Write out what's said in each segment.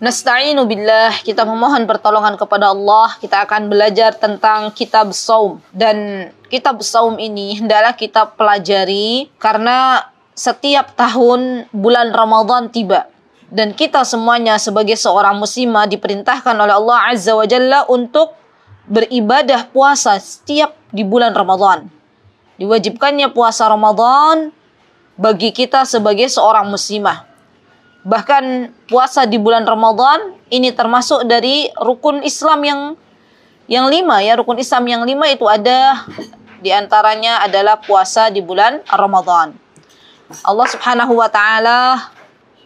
Nasta'inu billah, kita memohon pertolongan kepada Allah. Kita akan belajar tentang kitab saum dan kitab saum ini hendaklah kita pelajari karena setiap tahun bulan Ramadan tiba dan kita semuanya sebagai seorang muslimah diperintahkan oleh Allah Azza wa Jalla untuk beribadah puasa setiap di bulan Ramadan. Diwajibkannya puasa Ramadan bagi kita sebagai seorang muslimah. Bahkan puasa di bulan Ramadan ini termasuk dari rukun Islam yang yang lima ya. Rukun Islam yang lima itu ada di antaranya adalah puasa di bulan Ramadan. Allah Subhanahu wa taala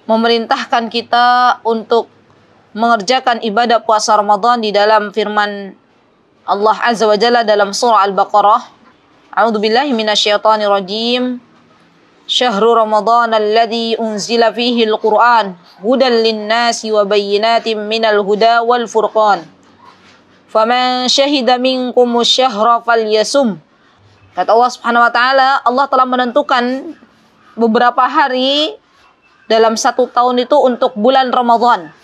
memerintahkan kita untuk mengerjakan ibadah puasa Ramadan di dalam firman Allah Azza wa Jalla dalam surah Al-Baqarah. A'udzu billahi minasyaitonir rajim. شهر رمضان الذي أنزل فيه القرآن هدى للناس وبينات من الهدى والفرقان فمن شهد منكم الشهر فليسم Kata Allah Subhanahu wa taala, Allah telah menentukan beberapa hari dalam satu tahun itu untuk bulan Ramadan.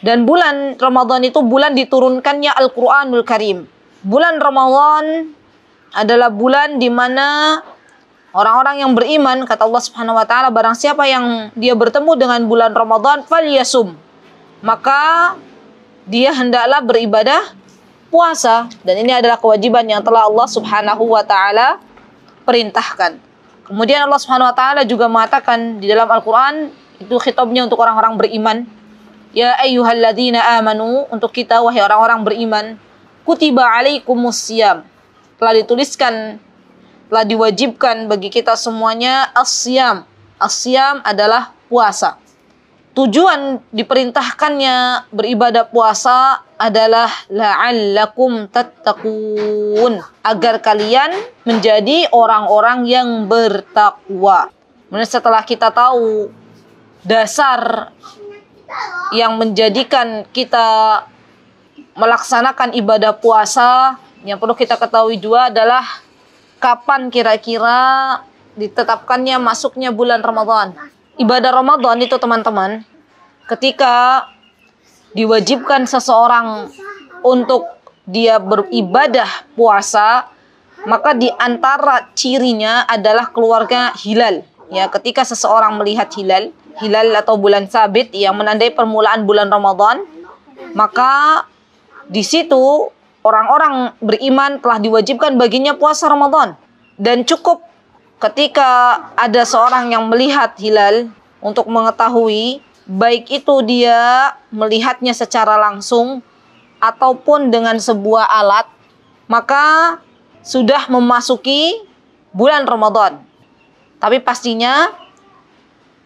Dan bulan Ramadan itu bulan diturunkannya Al-Qur'anul Karim. Bulan Ramadan adalah bulan di mana Orang-orang yang beriman kata Allah Subhanahu wa taala barang siapa yang dia bertemu dengan bulan Ramadan falyasum maka dia hendaklah beribadah puasa dan ini adalah kewajiban yang telah Allah Subhanahu wa taala perintahkan. Kemudian Allah Subhanahu wa taala juga mengatakan di dalam Al-Qur'an itu khitabnya untuk orang-orang beriman. Ya ayyuhalladzina amanu untuk kita wahai orang-orang beriman, kutiba alaikumusiyam Telah dituliskan telah diwajibkan bagi kita semuanya asyam. Asyam adalah puasa. Tujuan diperintahkannya beribadah puasa adalah la'allakum tattaqun, agar kalian menjadi orang-orang yang bertakwa. Kemudian setelah kita tahu dasar yang menjadikan kita melaksanakan ibadah puasa, yang perlu kita ketahui juga adalah kapan kira-kira ditetapkannya masuknya bulan Ramadan. Ibadah Ramadan itu teman-teman, ketika diwajibkan seseorang untuk dia beribadah puasa, maka di antara cirinya adalah keluarga hilal. Ya, ketika seseorang melihat hilal, hilal atau bulan sabit yang menandai permulaan bulan Ramadan, maka di situ Orang-orang beriman telah diwajibkan baginya puasa Ramadan dan cukup ketika ada seorang yang melihat hilal untuk mengetahui baik itu dia melihatnya secara langsung ataupun dengan sebuah alat maka sudah memasuki bulan Ramadan. Tapi pastinya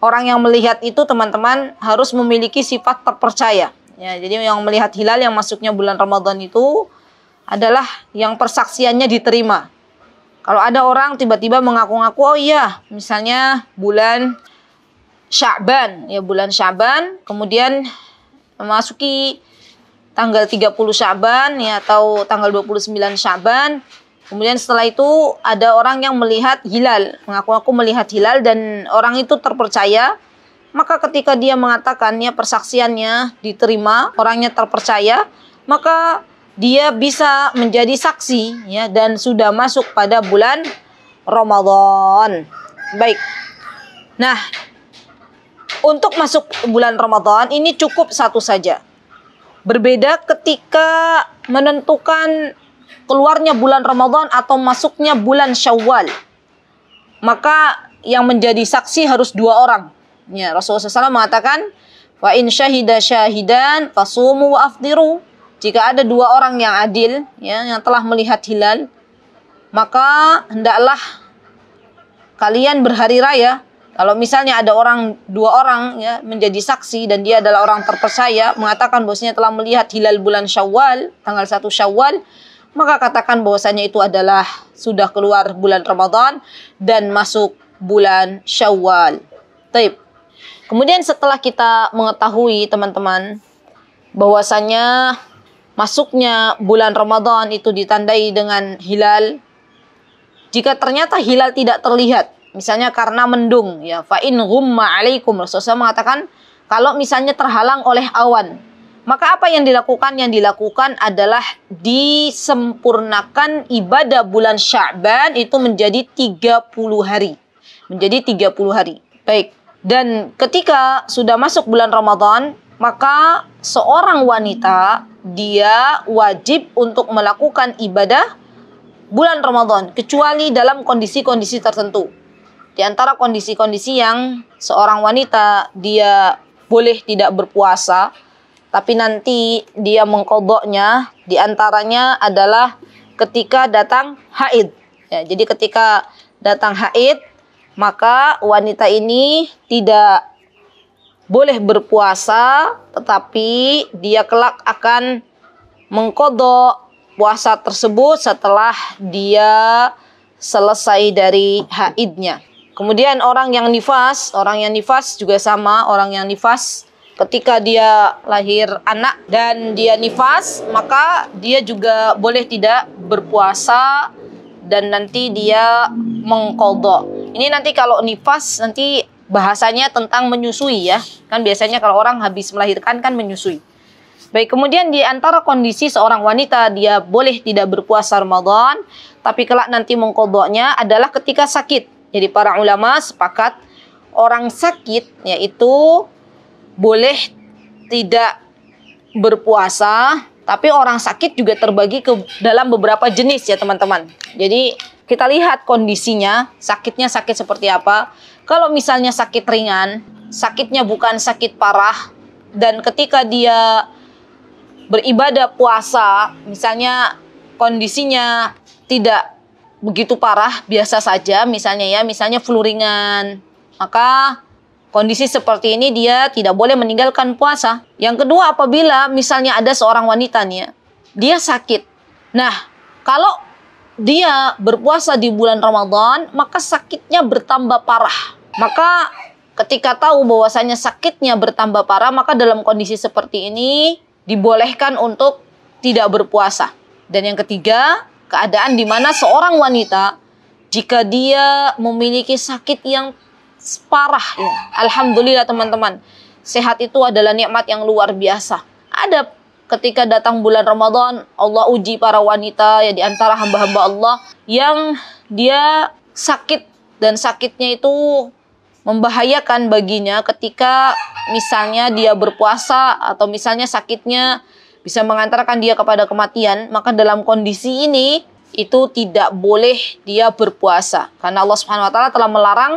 orang yang melihat itu teman-teman harus memiliki sifat terpercaya. Ya, jadi yang melihat hilal yang masuknya bulan Ramadan itu adalah yang persaksiannya diterima. Kalau ada orang tiba-tiba mengaku-ngaku, oh iya, misalnya bulan Syaban, ya bulan Syaban, kemudian memasuki tanggal 30 Syaban ya atau tanggal 29 Syaban. Kemudian setelah itu ada orang yang melihat hilal, mengaku-ngaku melihat hilal dan orang itu terpercaya. Maka ketika dia mengatakannya persaksiannya diterima, orangnya terpercaya, maka dia bisa menjadi saksi ya dan sudah masuk pada bulan Ramadan. Baik. Nah, untuk masuk bulan Ramadan ini cukup satu saja. Berbeda ketika menentukan keluarnya bulan Ramadan atau masuknya bulan Syawal. Maka yang menjadi saksi harus dua orang. Ya, Rasulullah SAW mengatakan, "Wa in syahida syahidan fasumu wa afdiru." Jika ada dua orang yang adil ya yang telah melihat hilal, maka hendaklah kalian berhari raya. Kalau misalnya ada orang dua orang ya menjadi saksi dan dia adalah orang terpercaya mengatakan bahwasanya telah melihat hilal bulan Syawal tanggal 1 Syawal, maka katakan bahwasanya itu adalah sudah keluar bulan Ramadan dan masuk bulan Syawal. Taib. Kemudian setelah kita mengetahui teman-teman bahwasanya masuknya bulan Ramadan itu ditandai dengan hilal. Jika ternyata hilal tidak terlihat, misalnya karena mendung, ya fa'in rumma alaikum. Rasulullah mengatakan, kalau misalnya terhalang oleh awan, maka apa yang dilakukan? Yang dilakukan adalah disempurnakan ibadah bulan Sya'ban itu menjadi 30 hari. Menjadi 30 hari. Baik. Dan ketika sudah masuk bulan Ramadan, maka seorang wanita dia wajib untuk melakukan ibadah bulan Ramadan kecuali dalam kondisi-kondisi tertentu. Di antara kondisi-kondisi yang seorang wanita dia boleh tidak berpuasa tapi nanti dia mengkodoknya di antaranya adalah ketika datang haid. Ya, jadi ketika datang haid maka wanita ini tidak boleh berpuasa tetapi dia kelak akan mengkodok puasa tersebut setelah dia selesai dari haidnya. Kemudian orang yang nifas, orang yang nifas juga sama, orang yang nifas ketika dia lahir anak dan dia nifas, maka dia juga boleh tidak berpuasa dan nanti dia mengkodok. Ini nanti kalau nifas nanti bahasanya tentang menyusui ya. Kan biasanya kalau orang habis melahirkan kan menyusui. Baik, kemudian di antara kondisi seorang wanita dia boleh tidak berpuasa Ramadan, tapi kelak nanti mengkodoknya adalah ketika sakit. Jadi para ulama sepakat orang sakit yaitu boleh tidak berpuasa, tapi orang sakit juga terbagi ke dalam beberapa jenis ya teman-teman. Jadi kita lihat kondisinya, sakitnya sakit seperti apa. Kalau misalnya sakit ringan, sakitnya bukan sakit parah dan ketika dia beribadah puasa, misalnya kondisinya tidak begitu parah, biasa saja misalnya ya, misalnya flu ringan, maka Kondisi seperti ini dia tidak boleh meninggalkan puasa. Yang kedua apabila misalnya ada seorang wanita nih ya, dia sakit. Nah, kalau dia berpuasa di bulan Ramadan, maka sakitnya bertambah parah. Maka ketika tahu bahwasanya sakitnya bertambah parah, maka dalam kondisi seperti ini dibolehkan untuk tidak berpuasa. Dan yang ketiga, keadaan di mana seorang wanita jika dia memiliki sakit yang parah, ya. alhamdulillah teman-teman, sehat itu adalah nikmat yang luar biasa. Ada ketika datang bulan Ramadan, Allah uji para wanita ya di antara hamba-hamba Allah yang dia sakit dan sakitnya itu membahayakan baginya ketika misalnya dia berpuasa atau misalnya sakitnya bisa mengantarkan dia kepada kematian, maka dalam kondisi ini itu tidak boleh dia berpuasa karena Allah Subhanahu wa taala telah melarang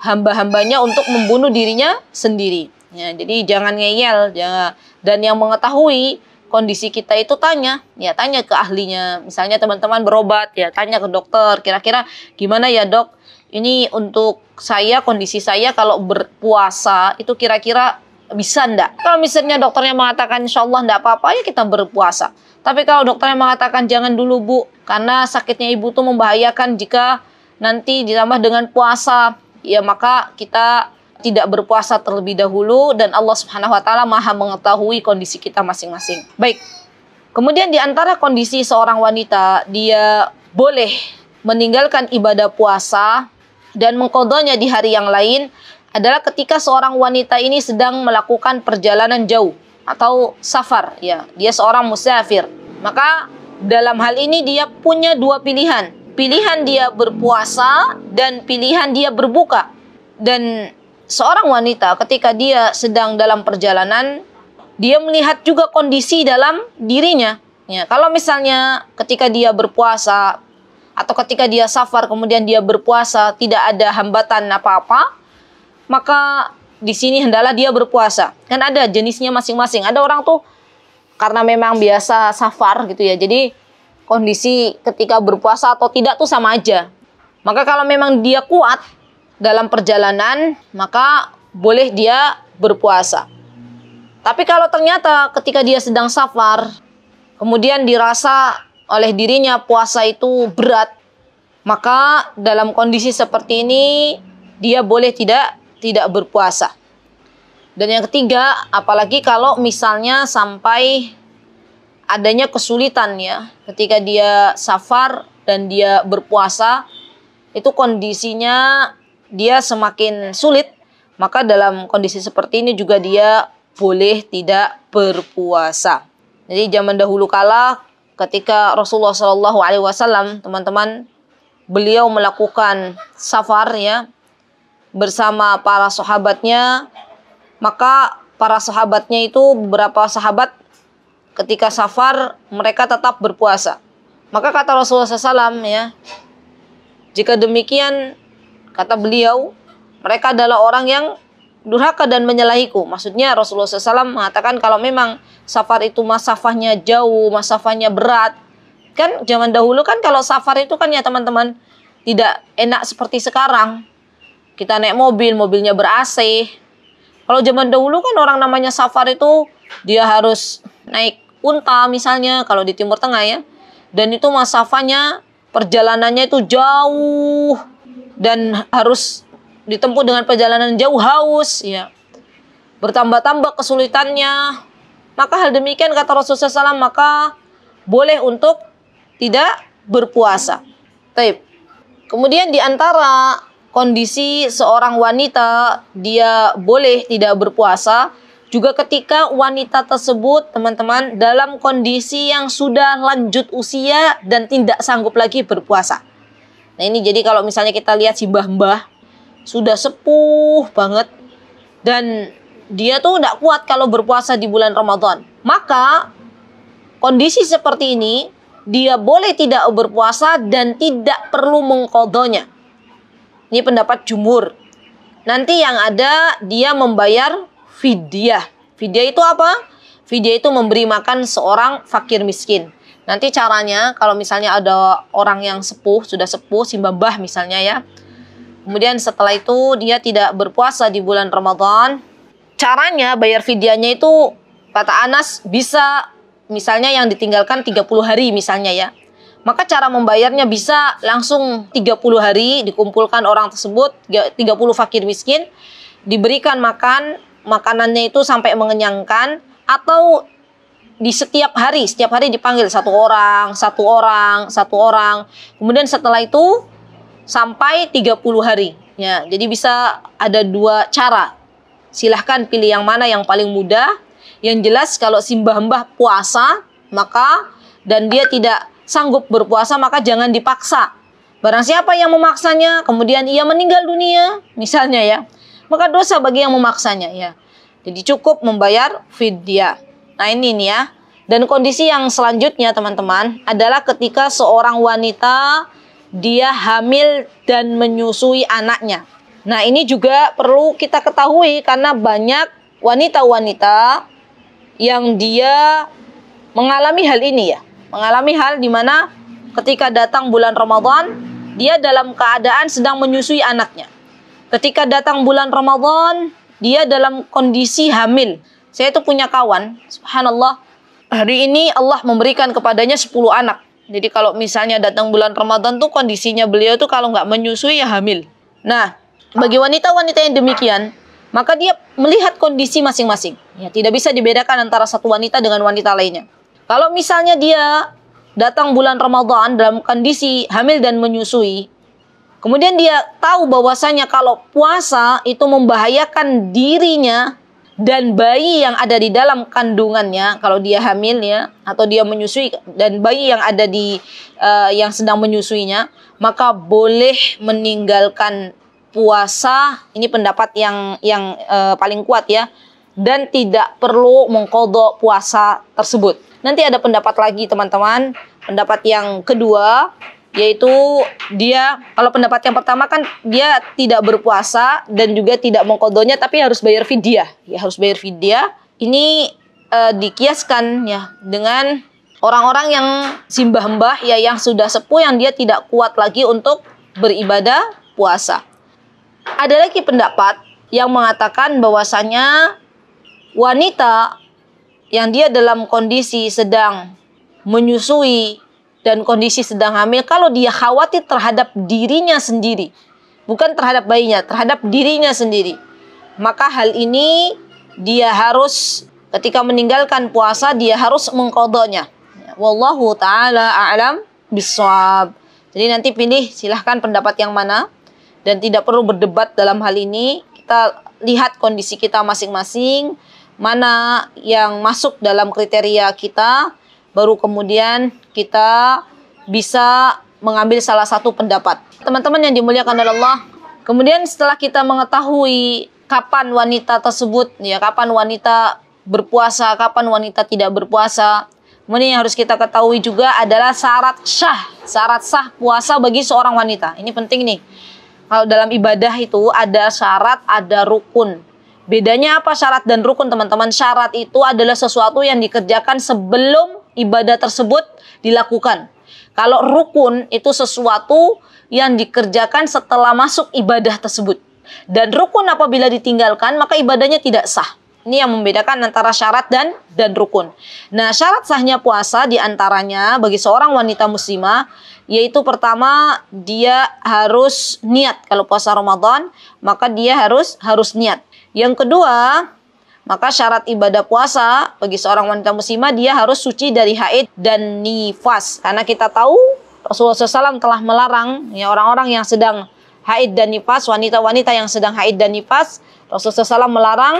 hamba-hambanya untuk membunuh dirinya sendiri. Ya, jadi jangan ngeyel, jangan. Ya. Dan yang mengetahui kondisi kita itu tanya, ya tanya ke ahlinya. Misalnya teman-teman berobat, ya tanya ke dokter, kira-kira gimana ya dok? Ini untuk saya kondisi saya kalau berpuasa itu kira-kira bisa ndak? Kalau misalnya dokternya mengatakan insya Allah ndak apa-apa ya kita berpuasa. Tapi kalau dokternya mengatakan jangan dulu bu, karena sakitnya ibu tuh membahayakan jika nanti ditambah dengan puasa, ya maka kita tidak berpuasa terlebih dahulu dan Allah Subhanahu wa taala Maha mengetahui kondisi kita masing-masing. Baik. Kemudian di antara kondisi seorang wanita, dia boleh meninggalkan ibadah puasa dan mengkodonya di hari yang lain adalah ketika seorang wanita ini sedang melakukan perjalanan jauh atau safar ya dia seorang musafir maka dalam hal ini dia punya dua pilihan pilihan dia berpuasa dan pilihan dia berbuka dan seorang wanita ketika dia sedang dalam perjalanan, dia melihat juga kondisi dalam dirinya. Ya, kalau misalnya ketika dia berpuasa atau ketika dia safar kemudian dia berpuasa tidak ada hambatan apa-apa, maka di sini hendalah dia berpuasa. Kan ada jenisnya masing-masing. Ada orang tuh karena memang biasa safar gitu ya. Jadi kondisi ketika berpuasa atau tidak tuh sama aja. Maka kalau memang dia kuat dalam perjalanan, maka boleh dia berpuasa. Tapi kalau ternyata ketika dia sedang safar, kemudian dirasa oleh dirinya puasa itu berat, maka dalam kondisi seperti ini dia boleh tidak tidak berpuasa. Dan yang ketiga, apalagi kalau misalnya sampai adanya kesulitan ya, ketika dia safar dan dia berpuasa, itu kondisinya dia semakin sulit, maka dalam kondisi seperti ini juga dia boleh tidak berpuasa. Jadi zaman dahulu kala ketika Rasulullah Shallallahu Alaihi Wasallam teman-teman beliau melakukan safar ya bersama para sahabatnya maka para sahabatnya itu beberapa sahabat ketika safar mereka tetap berpuasa maka kata Rasulullah SAW ya jika demikian Kata beliau, mereka adalah orang yang durhaka dan menyalahiku. Maksudnya Rasulullah SAW mengatakan kalau memang safar itu masafahnya jauh, masafahnya berat. Kan zaman dahulu kan kalau safar itu kan ya teman-teman tidak enak seperti sekarang. Kita naik mobil, mobilnya ber AC. Kalau zaman dahulu kan orang namanya safar itu dia harus naik unta misalnya kalau di Timur Tengah ya. Dan itu masafahnya perjalanannya itu jauh dan harus ditempuh dengan perjalanan jauh haus ya bertambah-tambah kesulitannya maka hal demikian kata Rasulullah SAW maka boleh untuk tidak berpuasa. Taip. Kemudian diantara kondisi seorang wanita dia boleh tidak berpuasa juga ketika wanita tersebut teman-teman dalam kondisi yang sudah lanjut usia dan tidak sanggup lagi berpuasa. Nah ini jadi kalau misalnya kita lihat si mbah-mbah sudah sepuh banget dan dia tuh tidak kuat kalau berpuasa di bulan Ramadan. Maka kondisi seperti ini dia boleh tidak berpuasa dan tidak perlu mengkodonya. Ini pendapat jumur Nanti yang ada dia membayar fidyah. Fidyah itu apa? Fidyah itu memberi makan seorang fakir miskin. Nanti caranya kalau misalnya ada orang yang sepuh, sudah sepuh, mbah misalnya ya. Kemudian setelah itu dia tidak berpuasa di bulan Ramadan. Caranya bayar fidyanya itu kata Anas bisa misalnya yang ditinggalkan 30 hari misalnya ya. Maka cara membayarnya bisa langsung 30 hari dikumpulkan orang tersebut 30 fakir miskin diberikan makan makanannya itu sampai mengenyangkan atau di setiap hari, setiap hari dipanggil satu orang, satu orang, satu orang. Kemudian setelah itu sampai 30 hari. Ya, jadi bisa ada dua cara. Silahkan pilih yang mana yang paling mudah. Yang jelas kalau simbah mbah puasa, maka dan dia tidak sanggup berpuasa, maka jangan dipaksa. Barang siapa yang memaksanya, kemudian ia meninggal dunia, misalnya ya, maka dosa bagi yang memaksanya ya. Jadi cukup membayar fidyah. Nah ini nih ya. Dan kondisi yang selanjutnya teman-teman adalah ketika seorang wanita dia hamil dan menyusui anaknya. Nah ini juga perlu kita ketahui karena banyak wanita-wanita yang dia mengalami hal ini ya. Mengalami hal di mana ketika datang bulan Ramadan dia dalam keadaan sedang menyusui anaknya. Ketika datang bulan Ramadan dia dalam kondisi hamil saya itu punya kawan, subhanallah, hari ini Allah memberikan kepadanya 10 anak. Jadi kalau misalnya datang bulan Ramadan tuh kondisinya beliau tuh kalau nggak menyusui ya hamil. Nah, bagi wanita-wanita yang demikian, maka dia melihat kondisi masing-masing. Ya, tidak bisa dibedakan antara satu wanita dengan wanita lainnya. Kalau misalnya dia datang bulan Ramadan dalam kondisi hamil dan menyusui, kemudian dia tahu bahwasanya kalau puasa itu membahayakan dirinya dan bayi yang ada di dalam kandungannya kalau dia hamil ya atau dia menyusui dan bayi yang ada di uh, yang sedang menyusuinya maka boleh meninggalkan puasa ini pendapat yang yang uh, paling kuat ya dan tidak perlu mengkodok puasa tersebut. Nanti ada pendapat lagi teman-teman, pendapat yang kedua yaitu dia kalau pendapat yang pertama kan dia tidak berpuasa dan juga tidak mengkodonya tapi harus bayar fidyah ya harus bayar fidyah ini e, dikiaskan ya dengan orang-orang yang simbah mbah ya yang sudah sepuh yang dia tidak kuat lagi untuk beribadah puasa ada lagi pendapat yang mengatakan bahwasanya wanita yang dia dalam kondisi sedang menyusui dan kondisi sedang hamil kalau dia khawatir terhadap dirinya sendiri, bukan terhadap bayinya, terhadap dirinya sendiri. Maka hal ini dia harus ketika meninggalkan puasa dia harus mengkodonya. Wallahu taala a'lam bisawab. Jadi nanti pilih silahkan pendapat yang mana dan tidak perlu berdebat dalam hal ini. Kita lihat kondisi kita masing-masing, mana yang masuk dalam kriteria kita, baru kemudian kita bisa mengambil salah satu pendapat. Teman-teman yang dimuliakan oleh Allah, kemudian setelah kita mengetahui kapan wanita tersebut ya, kapan wanita berpuasa, kapan wanita tidak berpuasa, ini yang harus kita ketahui juga adalah syarat sah, syarat sah puasa bagi seorang wanita. Ini penting nih. Kalau dalam ibadah itu ada syarat, ada rukun. Bedanya apa syarat dan rukun teman-teman? Syarat itu adalah sesuatu yang dikerjakan sebelum ibadah tersebut dilakukan. Kalau rukun itu sesuatu yang dikerjakan setelah masuk ibadah tersebut. Dan rukun apabila ditinggalkan maka ibadahnya tidak sah. Ini yang membedakan antara syarat dan dan rukun. Nah, syarat sahnya puasa diantaranya bagi seorang wanita muslimah yaitu pertama dia harus niat. Kalau puasa Ramadan, maka dia harus harus niat. Yang kedua, maka syarat ibadah puasa bagi seorang wanita muslimah dia harus suci dari haid dan nifas. Karena kita tahu Rasulullah SAW telah melarang ya orang-orang yang sedang haid dan nifas, wanita-wanita yang sedang haid dan nifas, Rasulullah SAW melarang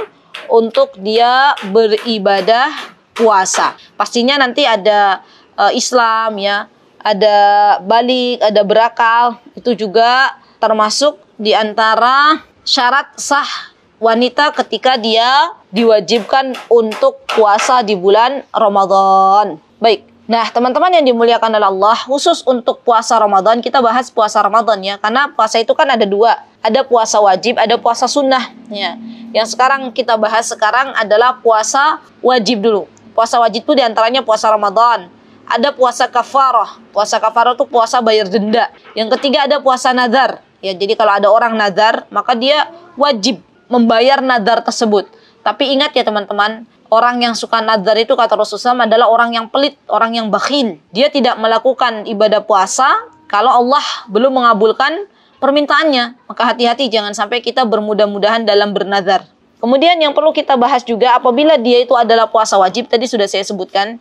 untuk dia beribadah puasa. Pastinya nanti ada e, Islam ya, ada balik, ada berakal, itu juga termasuk di antara syarat sah wanita ketika dia diwajibkan untuk puasa di bulan Ramadan. Baik, Nah, teman-teman yang dimuliakan oleh Allah, khusus untuk puasa Ramadan, kita bahas puasa Ramadan ya. Karena puasa itu kan ada dua. Ada puasa wajib, ada puasa sunnah. Ya. Yang sekarang kita bahas sekarang adalah puasa wajib dulu. Puasa wajib itu diantaranya puasa Ramadan. Ada puasa kafarah. Puasa kafarah itu puasa bayar denda. Yang ketiga ada puasa nazar Ya, jadi kalau ada orang nazar maka dia wajib membayar nadar tersebut. Tapi ingat ya teman-teman, orang yang suka nadar itu kata Rasulullah adalah orang yang pelit, orang yang bakhil. Dia tidak melakukan ibadah puasa kalau Allah belum mengabulkan permintaannya. Maka hati-hati jangan sampai kita bermudah-mudahan dalam bernadar. Kemudian yang perlu kita bahas juga apabila dia itu adalah puasa wajib tadi sudah saya sebutkan,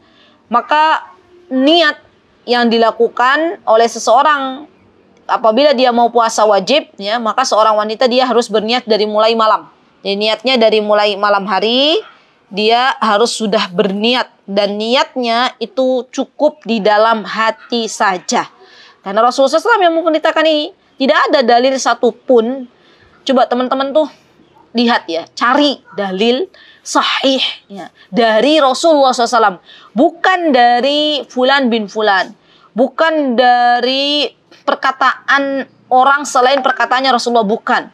maka niat yang dilakukan oleh seseorang apabila dia mau puasa wajib ya maka seorang wanita dia harus berniat dari mulai malam jadi niatnya dari mulai malam hari dia harus sudah berniat dan niatnya itu cukup di dalam hati saja karena Rasulullah SAW yang mengkritikkan ini tidak ada dalil satupun coba teman-teman tuh lihat ya cari dalil sahih ya, dari Rasulullah SAW bukan dari Fulan bin Fulan bukan dari perkataan orang selain perkataannya Rasulullah bukan.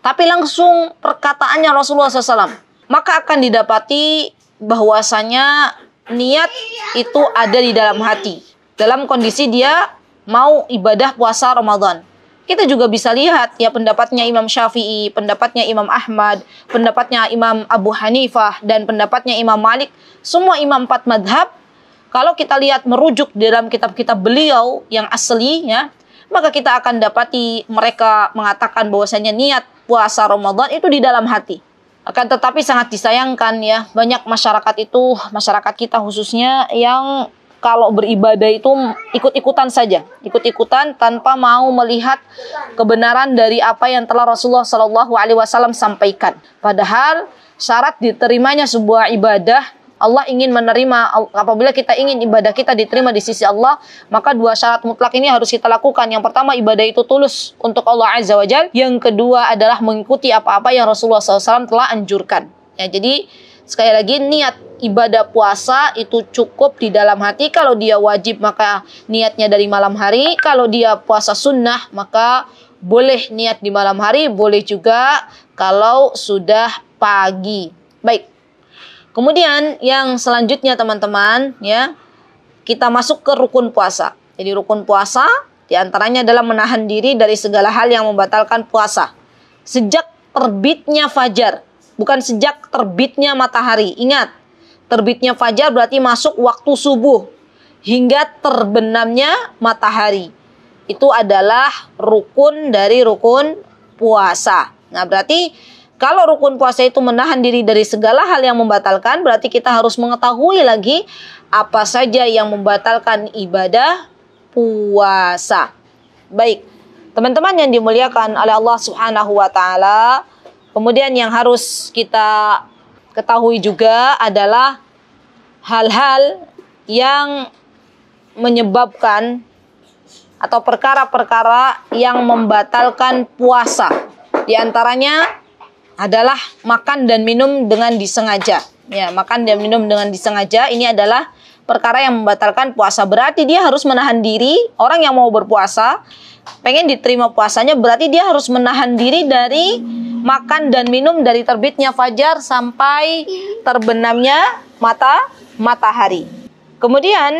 Tapi langsung perkataannya Rasulullah SAW. Maka akan didapati bahwasanya niat itu ada di dalam hati. Dalam kondisi dia mau ibadah puasa Ramadan. Kita juga bisa lihat ya pendapatnya Imam Syafi'i, pendapatnya Imam Ahmad, pendapatnya Imam Abu Hanifah, dan pendapatnya Imam Malik. Semua imam empat madhab kalau kita lihat merujuk di dalam kitab-kitab beliau yang asli ya, maka kita akan dapati mereka mengatakan bahwasanya niat puasa Ramadan itu di dalam hati. Akan tetapi sangat disayangkan ya, banyak masyarakat itu, masyarakat kita khususnya yang kalau beribadah itu ikut-ikutan saja, ikut-ikutan tanpa mau melihat kebenaran dari apa yang telah Rasulullah Shallallahu Alaihi Wasallam sampaikan. Padahal syarat diterimanya sebuah ibadah Allah ingin menerima apabila kita ingin ibadah kita diterima di sisi Allah, maka dua syarat mutlak ini harus kita lakukan. Yang pertama ibadah itu tulus untuk Allah Azza wa Jal. Yang kedua adalah mengikuti apa-apa yang Rasulullah SAW telah anjurkan. Ya, jadi sekali lagi niat ibadah puasa itu cukup di dalam hati. Kalau dia wajib maka niatnya dari malam hari. Kalau dia puasa sunnah maka boleh niat di malam hari, boleh juga kalau sudah pagi. Baik, Kemudian yang selanjutnya teman-teman ya, kita masuk ke rukun puasa. Jadi rukun puasa diantaranya adalah menahan diri dari segala hal yang membatalkan puasa. Sejak terbitnya fajar, bukan sejak terbitnya matahari. Ingat, terbitnya fajar berarti masuk waktu subuh hingga terbenamnya matahari. Itu adalah rukun dari rukun puasa. Nah, berarti kalau rukun puasa itu menahan diri dari segala hal yang membatalkan, berarti kita harus mengetahui lagi apa saja yang membatalkan ibadah puasa. Baik, teman-teman yang dimuliakan oleh Allah Subhanahu wa taala, kemudian yang harus kita ketahui juga adalah hal-hal yang menyebabkan atau perkara-perkara yang membatalkan puasa. Di antaranya adalah makan dan minum dengan disengaja. Ya, makan dan minum dengan disengaja ini adalah perkara yang membatalkan puasa. Berarti dia harus menahan diri. Orang yang mau berpuasa pengen diterima puasanya berarti dia harus menahan diri dari makan dan minum dari terbitnya fajar sampai terbenamnya mata matahari. Kemudian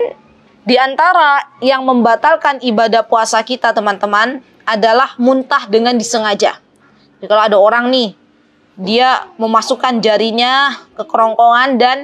di antara yang membatalkan ibadah puasa kita teman-teman adalah muntah dengan disengaja. Jadi kalau ada orang nih dia memasukkan jarinya ke kerongkongan dan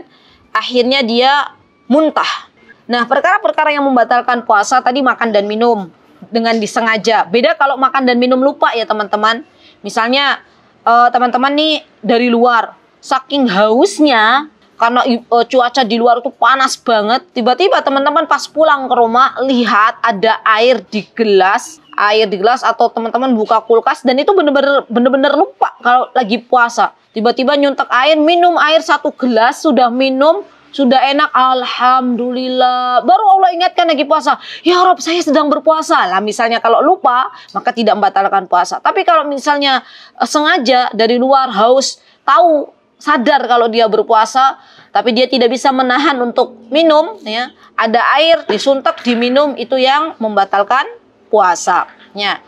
akhirnya dia muntah. Nah, perkara-perkara yang membatalkan puasa tadi makan dan minum dengan disengaja. Beda kalau makan dan minum lupa ya teman-teman. Misalnya eh, teman-teman uh, nih dari luar saking hausnya karena e, cuaca di luar itu panas banget. Tiba-tiba teman-teman pas pulang ke rumah lihat ada air di gelas, air di gelas atau teman-teman buka kulkas dan itu bener-bener bener-bener lupa kalau lagi puasa. Tiba-tiba nyuntak air, minum air satu gelas, sudah minum, sudah enak, alhamdulillah. Baru Allah ingatkan lagi puasa. Ya Rob, saya sedang berpuasa. Lah misalnya kalau lupa, maka tidak membatalkan puasa. Tapi kalau misalnya e, sengaja dari luar haus, tahu sadar kalau dia berpuasa tapi dia tidak bisa menahan untuk minum ya ada air disuntik diminum itu yang membatalkan puasanya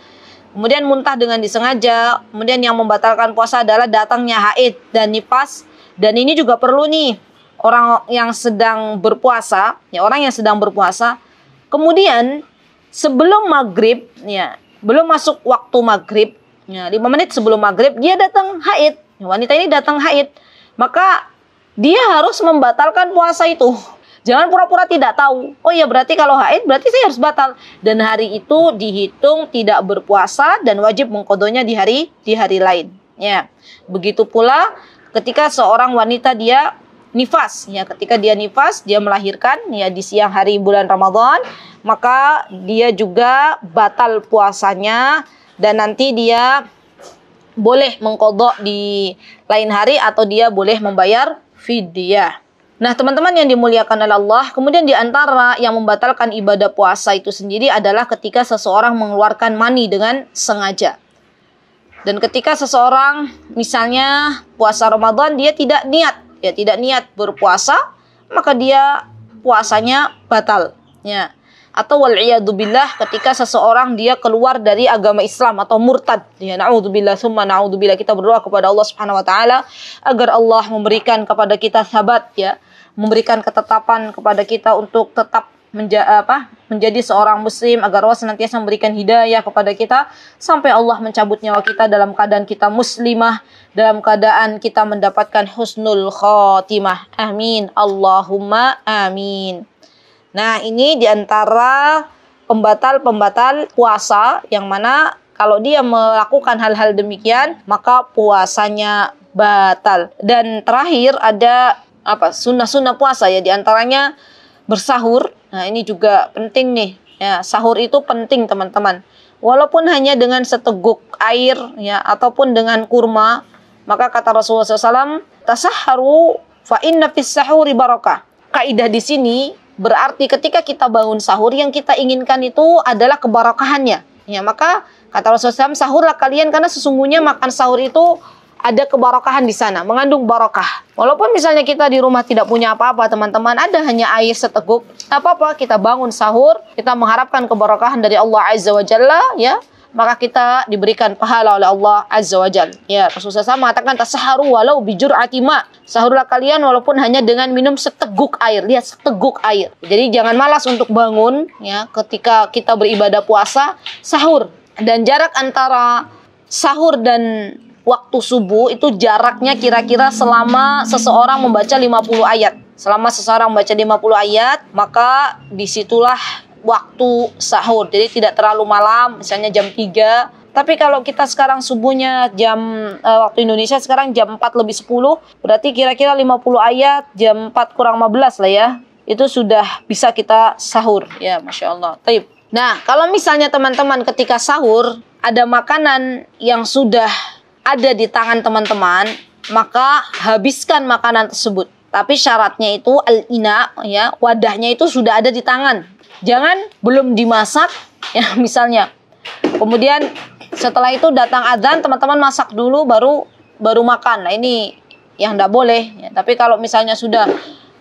kemudian muntah dengan disengaja kemudian yang membatalkan puasa adalah datangnya haid dan nifas dan ini juga perlu nih orang yang sedang berpuasa ya orang yang sedang berpuasa kemudian sebelum maghrib ya belum masuk waktu maghrib ya 5 menit sebelum maghrib dia datang haid Wanita ini datang haid, maka dia harus membatalkan puasa itu. Jangan pura-pura tidak tahu. Oh iya berarti kalau haid berarti saya harus batal. Dan hari itu dihitung tidak berpuasa dan wajib mengkodonya di hari di hari lain. Ya. Begitu pula ketika seorang wanita dia nifas ya ketika dia nifas dia melahirkan ya di siang hari bulan Ramadan maka dia juga batal puasanya dan nanti dia boleh mengkodok di lain hari atau dia boleh membayar fidyah. Nah, teman-teman yang dimuliakan oleh Allah, kemudian di antara yang membatalkan ibadah puasa itu sendiri adalah ketika seseorang mengeluarkan mani dengan sengaja. Dan ketika seseorang misalnya puasa Ramadan dia tidak niat, ya tidak niat berpuasa, maka dia puasanya batal, ya atau wal billah ketika seseorang dia keluar dari agama Islam atau murtad ya naudzubillah summa naudzubillah kita berdoa kepada Allah Subhanahu wa taala agar Allah memberikan kepada kita sahabat ya memberikan ketetapan kepada kita untuk tetap menja apa, menjadi seorang muslim agar Allah senantiasa memberikan hidayah kepada kita sampai Allah mencabut nyawa kita dalam keadaan kita muslimah dalam keadaan kita mendapatkan husnul khotimah amin Allahumma amin Nah, ini diantara pembatal-pembatal puasa yang mana kalau dia melakukan hal-hal demikian maka puasanya batal. Dan terakhir ada apa sunnah-sunnah puasa ya diantaranya bersahur. Nah ini juga penting nih. Ya, sahur itu penting teman-teman. Walaupun hanya dengan seteguk air ya ataupun dengan kurma, maka kata Rasulullah SAW, tasaharu fa inna fis sahuri barakah. Kaidah di sini Berarti ketika kita bangun sahur yang kita inginkan itu adalah kebarokahannya. Ya, maka kata Rasulullah SAW, sahurlah kalian karena sesungguhnya makan sahur itu ada kebarokahan di sana, mengandung barokah. Walaupun misalnya kita di rumah tidak punya apa-apa, teman-teman, ada hanya air seteguk, apa-apa, kita bangun sahur, kita mengharapkan kebarokahan dari Allah Azza wa Jalla, ya maka kita diberikan pahala oleh Allah Azza wa Jal. Ya, Rasulullah SAW mengatakan tasaharu walau bijur atima. Sahurlah kalian walaupun hanya dengan minum seteguk air. Lihat seteguk air. Jadi jangan malas untuk bangun ya ketika kita beribadah puasa, sahur. Dan jarak antara sahur dan waktu subuh itu jaraknya kira-kira selama seseorang membaca 50 ayat. Selama seseorang membaca 50 ayat, maka disitulah waktu sahur. Jadi tidak terlalu malam, misalnya jam 3 tapi kalau kita sekarang subuhnya jam uh, waktu Indonesia sekarang jam 4 lebih 10, berarti kira-kira 50 ayat jam 4 kurang 15 lah ya. Itu sudah bisa kita sahur. Ya, Masya Allah. Taib. Nah, kalau misalnya teman-teman ketika sahur, ada makanan yang sudah ada di tangan teman-teman, maka habiskan makanan tersebut. Tapi syaratnya itu al-ina, ya, wadahnya itu sudah ada di tangan Jangan belum dimasak ya misalnya. Kemudian setelah itu datang adzan teman-teman masak dulu baru baru makan. Nah ini yang tidak boleh. Ya, tapi kalau misalnya sudah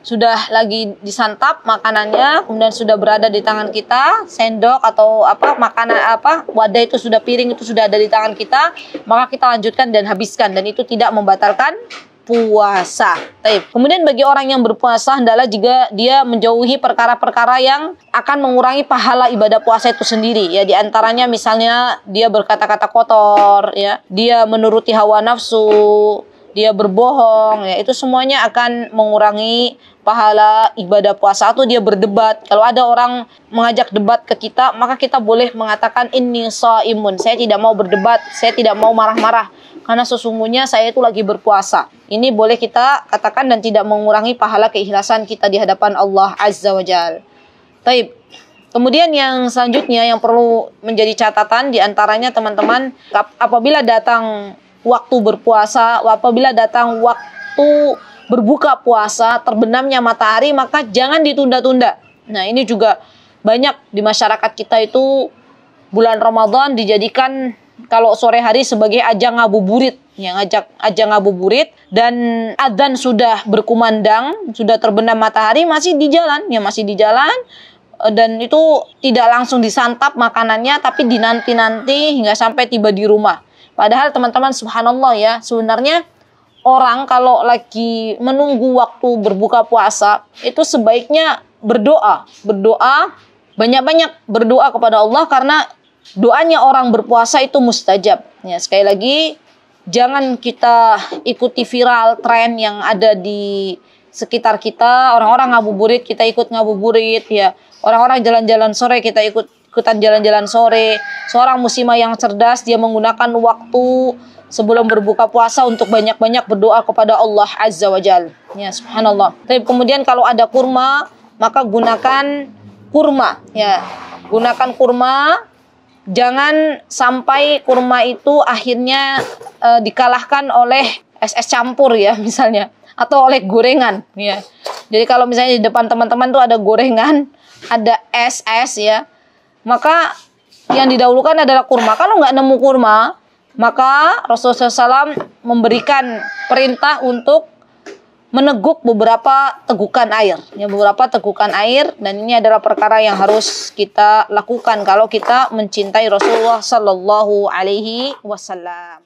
sudah lagi disantap makanannya kemudian sudah berada di tangan kita sendok atau apa makanan apa wadah itu sudah piring itu sudah ada di tangan kita maka kita lanjutkan dan habiskan dan itu tidak membatalkan puasa. Taip. Kemudian bagi orang yang berpuasa adalah juga dia menjauhi perkara-perkara yang akan mengurangi pahala ibadah puasa itu sendiri. Ya diantaranya misalnya dia berkata-kata kotor, ya dia menuruti hawa nafsu, dia berbohong, ya itu semuanya akan mengurangi pahala ibadah puasa atau dia berdebat. Kalau ada orang mengajak debat ke kita, maka kita boleh mengatakan ini so imun. Saya tidak mau berdebat, saya tidak mau marah-marah karena sesungguhnya saya itu lagi berpuasa. Ini boleh kita katakan dan tidak mengurangi pahala keikhlasan kita di hadapan Allah Azza wa Jal. Taib. Kemudian yang selanjutnya yang perlu menjadi catatan diantaranya teman-teman apabila datang waktu berpuasa, apabila datang waktu berbuka puasa, terbenamnya matahari maka jangan ditunda-tunda. Nah ini juga banyak di masyarakat kita itu bulan Ramadan dijadikan kalau sore hari sebagai ajang ngabuburit yang ngajak ajang ngabuburit dan adzan sudah berkumandang sudah terbenam matahari masih di jalan ya masih di jalan eh, dan itu tidak langsung disantap makanannya tapi dinanti-nanti hingga sampai tiba di rumah padahal teman-teman subhanallah ya sebenarnya orang kalau lagi menunggu waktu berbuka puasa itu sebaiknya berdoa berdoa banyak-banyak berdoa kepada Allah karena doanya orang berpuasa itu mustajab. Ya, sekali lagi jangan kita ikuti viral tren yang ada di sekitar kita, orang-orang ngabuburit kita ikut ngabuburit ya. Orang-orang jalan-jalan sore kita ikut ikutan jalan-jalan sore. Seorang muslimah yang cerdas dia menggunakan waktu sebelum berbuka puasa untuk banyak-banyak berdoa kepada Allah Azza wa Jal. Ya, subhanallah. Tapi kemudian kalau ada kurma, maka gunakan kurma ya. Gunakan kurma jangan sampai kurma itu akhirnya e, dikalahkan oleh ss campur ya misalnya atau oleh gorengan ya. Jadi kalau misalnya di depan teman-teman tuh ada gorengan, ada ss ya, maka yang didahulukan adalah kurma. Kalau nggak nemu kurma, maka Rasulullah SAW memberikan perintah untuk meneguk beberapa tegukan air, ya beberapa tegukan air dan ini adalah perkara yang harus kita lakukan kalau kita mencintai Rasulullah Sallallahu Alaihi Wasallam.